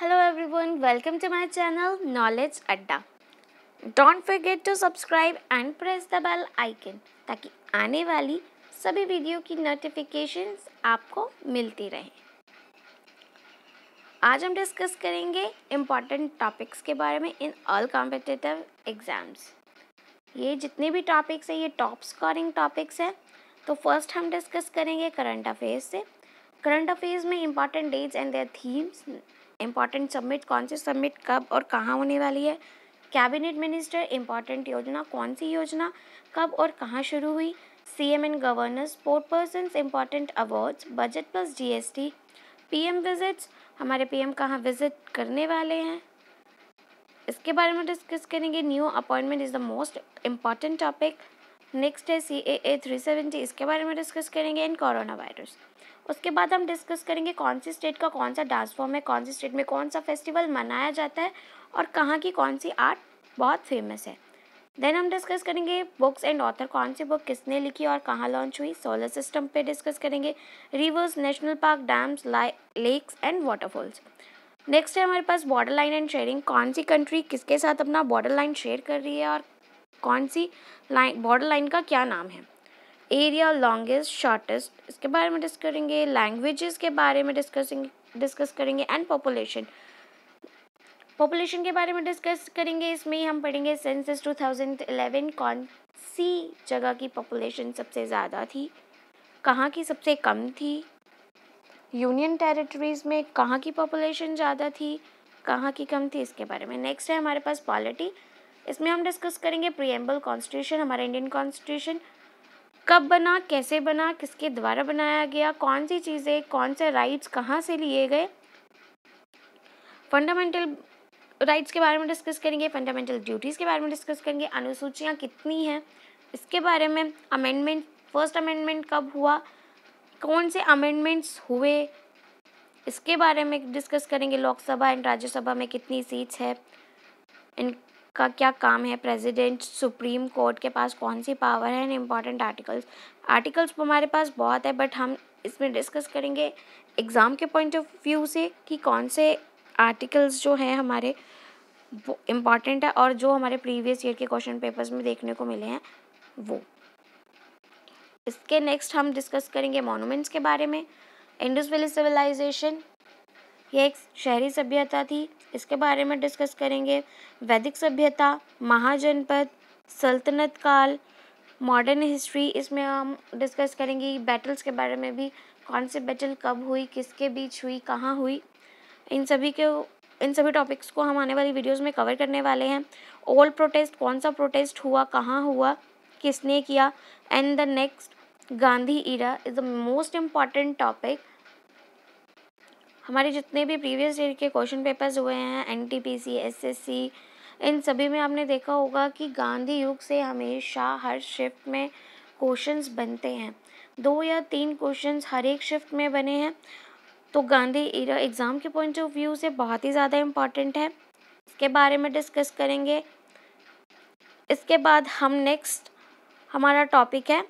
hello everyone welcome to my channel knowledge अड्डा don't forget to subscribe and press the bell icon ताकि आने वाली सभी video की नोटिफिकेशंस आपको मिलती रहें आज हम डिस्कस करेंगे इम्पॉर्टेंट टॉपिक्स के बारे में इन ऑल कॉम्पिटिटिव एग्ज़ाम्स ये जितने भी टॉपिक्स हैं ये टॉप स्कोरिंग टॉपिक्स हैं तो फर्स्ट हम डिस्कस करेंगे करंट अफेयर्स से करंट अफेयर्स में important dates and their themes important summit कौन सी सबमिट कब और कहाँ होने वाली है कैबिनेट मिनिस्टर इम्पॉर्टेंट योजना कौन सी योजना कब और कहाँ शुरू हुई C M and governors sport person important awards budget plus G S T P M visits हमारे पी एम कहाँ विजिट करने वाले हैं इसके बारे में डिस्कस करेंगे new appointment is the most important topic next है सी ए ए थ्री सेवेंटी इसके बारे में डिस्कस करेंगे एंड कोरोना वायरस उसके बाद हम डिस्कस करेंगे कौन सी स्टेट का कौन सा डांस फॉर्म है कौन सी स्टेट में कौन सा फेस्टिवल मनाया जाता है और कहाँ की कौन सी आर्ट बहुत फेमस है देन हम डिस्कस करेंगे बुक्स एंड ऑथर कौन सी बुक किसने लिखी और कहाँ लॉन्च हुई सोलर सिस्टम पे डिस्कस करेंगे rivers national park dams lakes and waterfalls next है हमारे पास बॉर्डर लाइन एंड शेयरिंग कौन सी कंट्री किसके साथ अपना बॉर्डर लाइन शेयर कर रही है और कौन सी लाइन बॉर्डर लाइन का क्या नाम है एरिया लॉन्गेस्ट शॉर्टेस्ट इसके बारे में डिस्कस करेंगे लैंग्वेजेस के बारे में डिस्कसिंग डिस्कस करेंगे एंड पॉपुलेशन पॉपुलेशन के बारे में डिस्कस करेंगे इसमें हम पढ़ेंगे सेंसस 2011 कौन सी जगह की पॉपुलेशन सबसे ज़्यादा थी कहाँ की सबसे कम थी यूनियन टेरिटरीज़ में कहाँ की पॉपुलेशन ज़्यादा थी कहाँ की कम थी इसके बारे में नेक्स्ट है हमारे पास पॉलिटी इसमें हम डिस्कस करेंगे प्रियम्बल कॉन्स्टिट्यूशन हमारा इंडियन कॉन्स्टिट्यूशन कब बना कैसे बना किसके द्वारा बनाया गया कौन सी चीज़ें कौन से राइट्स कहाँ से लिए गए फंडामेंटल राइट्स के बारे में डिस्कस करेंगे फंडामेंटल ड्यूटीज़ के बारे में डिस्कस करेंगे अनुसूचियाँ कितनी हैं इसके बारे में अमेंडमेंट फर्स्ट अमेंडमेंट कब हुआ कौन से अमेंडमेंट्स हुए इसके बारे में डिस्कस करेंगे लोकसभा एंड राज्यसभा में कितनी सीट्स है इन का क्या काम है प्रेसिडेंट सुप्रीम कोर्ट के पास कौन सी पावर है एंड इम्पॉर्टेंट आर्टिकल्स आर्टिकल्स हमारे पास बहुत है बट हम इसमें डिस्कस करेंगे एग्ज़ाम के पॉइंट ऑफ व्यू से कि कौन से आर्टिकल्स जो हैं हमारे वो इम्पॉर्टेंट है और जो हमारे प्रीवियस ईयर के क्वेश्चन पेपर्स में देखने को मिले हैं वो इसके नेक्स्ट हम डिस्कस करेंगे मोनूमेंट्स के बारे में इंडस वैली सिविलाइजेशन ये एक शहरी सभ्यता थी इसके बारे में डिस्कस करेंगे वैदिक सभ्यता महाजनपद सल्तनत काल मॉडर्न हिस्ट्री इसमें हम डिस्कस करेंगे बैटल्स के बारे में भी कौन सी बैटल कब हुई किसके बीच हुई कहाँ हुई इन सभी के इन सभी टॉपिक्स को हम आने वाली वीडियोस में कवर करने वाले हैं ओल्ड प्रोटेस्ट कौन सा प्रोटेस्ट हुआ कहाँ हुआ किसने किया and the next Gandhi era is the most important topic हमारे जितने भी प्रीवियस ईयर के क्वेश्चन पेपर्स हुए हैं N T P C S S C इन सभी में आपने देखा होगा कि गांधी युग से हमेशा हर शिफ्ट में क्वेश्चंस बनते हैं दो या तीन क्वेश्चंस हर एक शिफ्ट में बने हैं तो गांधी ईरा एग्ज़ाम के पॉइंट ऑफ व्यू से बहुत ही ज़्यादा इम्पॉर्टेंट है इसके बारे में डिस्कस करेंगे इसके बाद हम नेक्स्ट हमारा टॉपिक है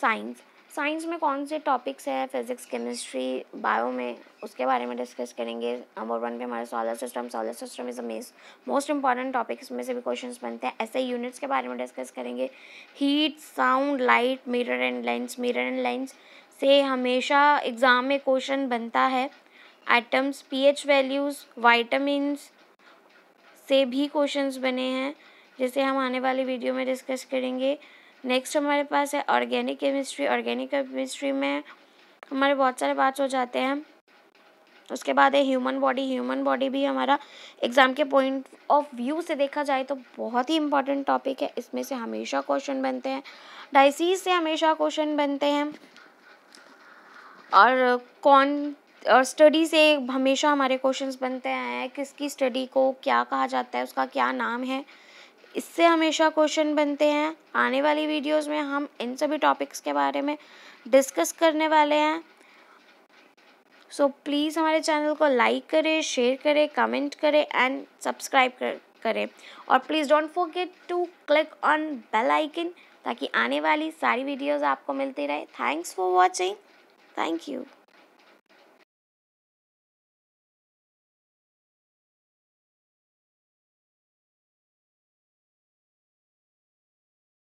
साइंस साइंस में कौन से टॉपिक्स है फिज़िक्स केमिस्ट्री बायो में उसके बारे में डिस्कस करेंगे नंबर वन पे हमारा solar system solar system is among most important topics में से भी क्वेश्चन बनते हैं ऐसे यूनिट्स के बारे में डिस्कस करेंगे heat sound light mirror and lens mirror and lens से हमेशा एग्ज़ाम में क्वेश्चन बनता है एटम्स एच वैल्यूज़ वाइटमिनस से भी क्वेश्चन बने हैं जैसे हम आने वाले वीडियो में डिस्कस करेंगे नेक्स्ट हमारे पास है ऑर्गेनिक केमिस्ट्री ऑर्गेनिक केमिस्ट्री में हमारे बहुत सारे बात हो जाते हैं उसके बाद है ह्यूमन बॉडी ह्यूमन बॉडी भी हमारा एग्ज़ाम के पॉइंट ऑफ व्यू से देखा जाए तो बहुत ही इंपॉर्टेंट टॉपिक है इसमें से हमेशा क्वेश्चन बनते हैं डाइसीज से हमेशा क्वेश्चन बनते हैं और कौन और स्टडी से हमेशा हमारे क्वेश्चंस बनते हैं किसकी स्टडी को क्या कहा जाता है उसका क्या नाम है इससे हमेशा क्वेश्चन बनते हैं आने वाली वीडियोस में हम इन सभी टॉपिक्स के बारे में डिस्कस करने वाले हैं सो so, प्लीज़ हमारे चैनल को लाइक करें शेयर करें कमेंट करें एंड सब्सक्राइब कर, करें और please don't forget to click on bell icon ताकि आने वाली सारी वीडियोस आपको मिलती रहे thanks for watching thank you